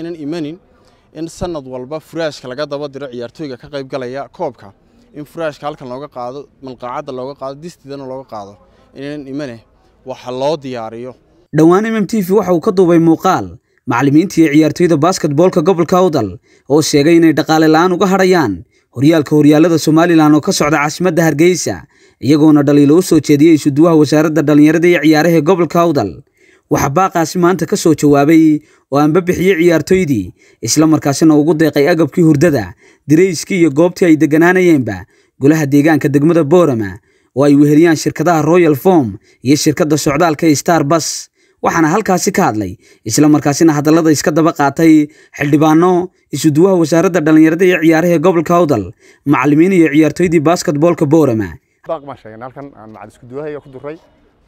aynan imanin in sanad walba furaashka laga daba diro ciyaartooyga ka qayb galaya koobka in furaashka halkan looga qaado malqaacadda looga qaado distidana looga qaado inaynan imane waxa loo diyaariyo dhowaan m m t v waxa uu ka duubay muuqaal macallimiintii ciyaartooyda basketboolka gobolka awdal oo sheegay inay dhaqaale la-aan uga hadhayaan horyaalka horyaalada somalilan oo ka socda caasimadda hargeysa iyagoona dhaliilo u soo jeediyay isuduwaha wasaaradda dhallinyarada iyo ciyaaraha ee gobolka awdal waxaa baaqaasi maanta ka soo jawaabay oo aanba bixiyey ciyaartoydii markaasina ugu deeqay agabkii hurdada dirayskii iyo goobtii ay degganaanayeenba golaha deegaanka degmada boorama oo ay weheliyaan shirkadaha royal form iyo shirkadda socdaalka star bas waxaana halkaasi ka hadlay isla markaasina hadallada iska daba qaatay xildhibaano isuduwaha wasaaradda dhallinyarada iyo ciyaaraha ee gobolka awdal macalimiin iyo ciyaartoydii basketboolka boorama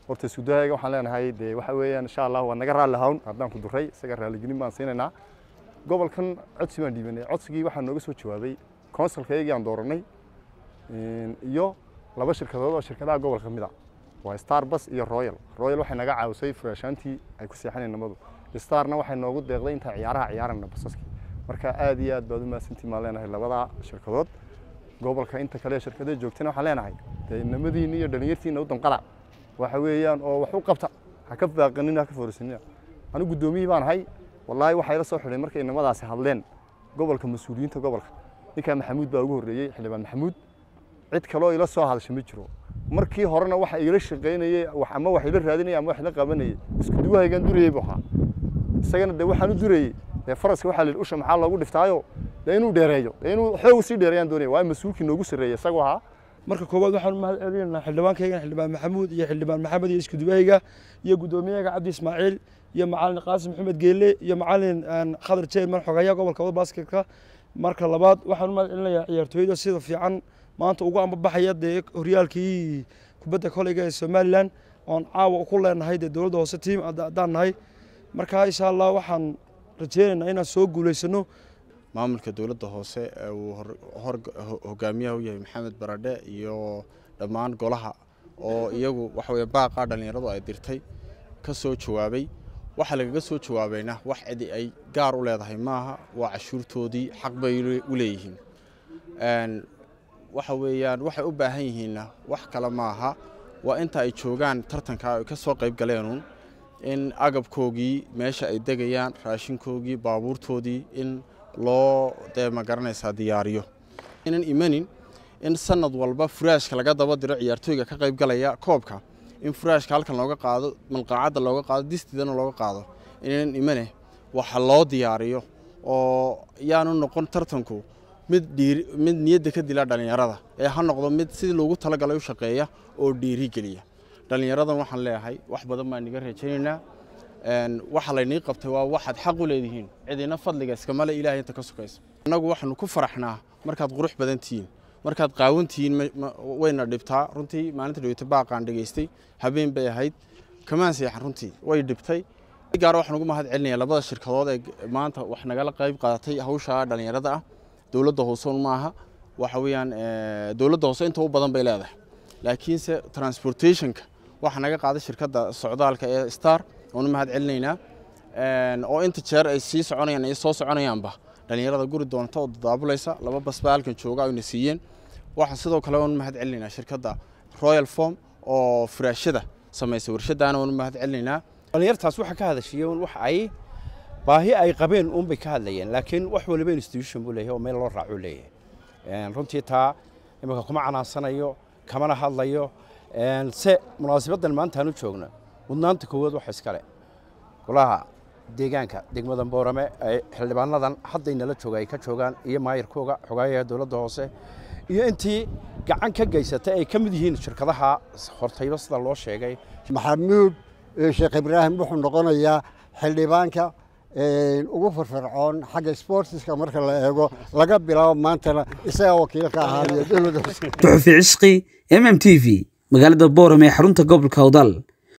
horta iskudaayga waxaan leenahay dee waxa weeyaan insha allah waa naga raalli hawn haddaan ku duray isaga raaligelin baan siinaynaa gobolkan codsi baan dhiibanay codsigii waxaa nooga soo jawaabay konsalkaygii aan dooranay iyo laba shirkadood oo shirkadaha gobolka mida ah. waa starbus iyo royal royal waxay naga caawisay furaashaantii ay ku seexaneen namadu starna waxay noogu deeqday intaan ciyaaraha ciyaarana basaskii marka aad iyo aad baad u mahadsantiin baan leenahay labadaa shirkadood gobolka inta kale shirkadaha joogtana waxaan leenahay dee namadiinna iyo dhalinyartiinna u danqada waxa weeyaan oo wax u qabta ha ka baaqanin ha ka foorisanina anigu guddoomiyihii baan ahay wallaahi waxaa ila soo xidhay markay nimadaasi hadleen gobolka mas-uuliyiinta gobolka ninkaa maxamuud baa ugu horreeyey xildhibaan maxamuud cid kaloo ila soo hadasha ma jiro markii horena waxa ila shaqaynayey ama wax ila raadinayay ama wax ila qabanayay isku duwahaygan durayey buu ahaa isagana dee waxaan u durayey dee faraska waxaa la yidhi usha maxaa loogu dhiftaayo dee inuu dheereeyo dee inuu xoog sii dheereeyaan doonaya waa mas-uulkii noogu sarreeyey isagu ahaa marka koowaad waxaan mahad celinaynaa xildhibaankaygana xildhibaan maxamuud iyo xildhibaan maxamed iyo iskudubeyga iyo guddoomiyaga cabdi ismaaciil iyo macalin qaasim maxamed geelle iyo macalin khadar jeerman xogaya gobolka wada baasketka marka labaad waxaan u mahad ciyaartooyda sida fiican maanta ugu ambabaxaya dee horyaalkii kubadda koleyga ee somalilan oon caawa ku leenahay dee dowladda hoose tiim adaan nahay marka insha allah waxaan rajeynaynaa inaan soo guulaysano maamulka dowladda hoose uu hogaamiyaha u yahay maxamed baradhe iyo dhammaan golaha oo iyagu waxawey baaqaa dhallinyaradu ay dirtay ka soo jawaabay waxaa lagaga soo jawaabayna wax cidi ay gaar u leedahay maaha waa cashuurtoodii xaq bay u leeyihiin waxa weeyaan waxay u baahan yihiinna wax kale maaha waa inta ay joogaan tartanka ay ka soo qayb galeenuun in agabkoogii meesha ay degayaan raashinkoogii baabuurtoodii in loo dee magaranaysaa diyaariyo inan imanin in sanad walba furaashka laga daba diro ciyaartooyga ka qayb galaya koobka in furaashka halkan looga qaado malqaacadda looga qaado distidana looga qaado inan imane waxa loo diyaariyo oo yaanu noqon tartanku mid mid niyadda ka dila dhallinyarada ee ha noqdo mid sidii loogu talagalay u shaqeeya oo dhiiri geliya dhallinyaradan waxaan leeyahay wax badan baan iga rajaynaynaa waxa laynii qabtay waa waxaad xaq u leedihiin cidina fadliga iskamale ilahay inta ka sukaysa annagu waxaanu ku faraxnaa markaad qurux badan tihiin markaad qaawan tihiin wayna dhibtaa runtii maalinta dhaweyta baaqaan dhegaystay habeen bay ahayd kamaan runtii way dhibtay gaar waxaan ugu mahad celinaya labada shirkadood ee maanta wax nagala qayb qaadatay hawsha dhallinyarada ah dowladda hoose maaha waxa weeyaan dowladda hoose inta u badan bay leedahay laakiinse transportationka waxa naga qaaday shirkadda socdaalka ee star waanu mahad celinaynaa oo inta jeer ay sii soconayaan ay soo soconayaanba dhallinyarada guri doonta oo dadaabulaysa laba basba halkan jooga ayna siiyeen waxaan sidoo kale waanu mahad shirkadda royal form oo firaashada samaysa warshadaana waanu mahad dhallinyartaas waxa ka hadashiyeen wax ay baahi ay qabeen uunbay ka hadlayeen laakiin wax waliba institution buu leeyahay oo meel loo raacu leeyahay runtii taa imika kuma canaansanayo kamana hadlayo se munaasabaddan maanta u joogno mudnaanta koowaad waxa iskale golaha deegaanka degmada boorame ay xildhibaanadan hadday nala jooga ay ka joogaan iyo maayirkooga xogaayaha dowladda hoose iyo intii gacan ka gaysatay ay ka mid yihiin shirkadaha hortayba sida loo sheegay maxamuud sheekh ibraahim wuxuu noqonayaa xildhibaanka ugu firfircoon xagga sbortiska marka la eego laga bilaabo maantana isagaa wakiilka ahaaiyo dowladda hoose duxufi cishqi m m t v magaalada boorame ee xarunta gobolka hawdal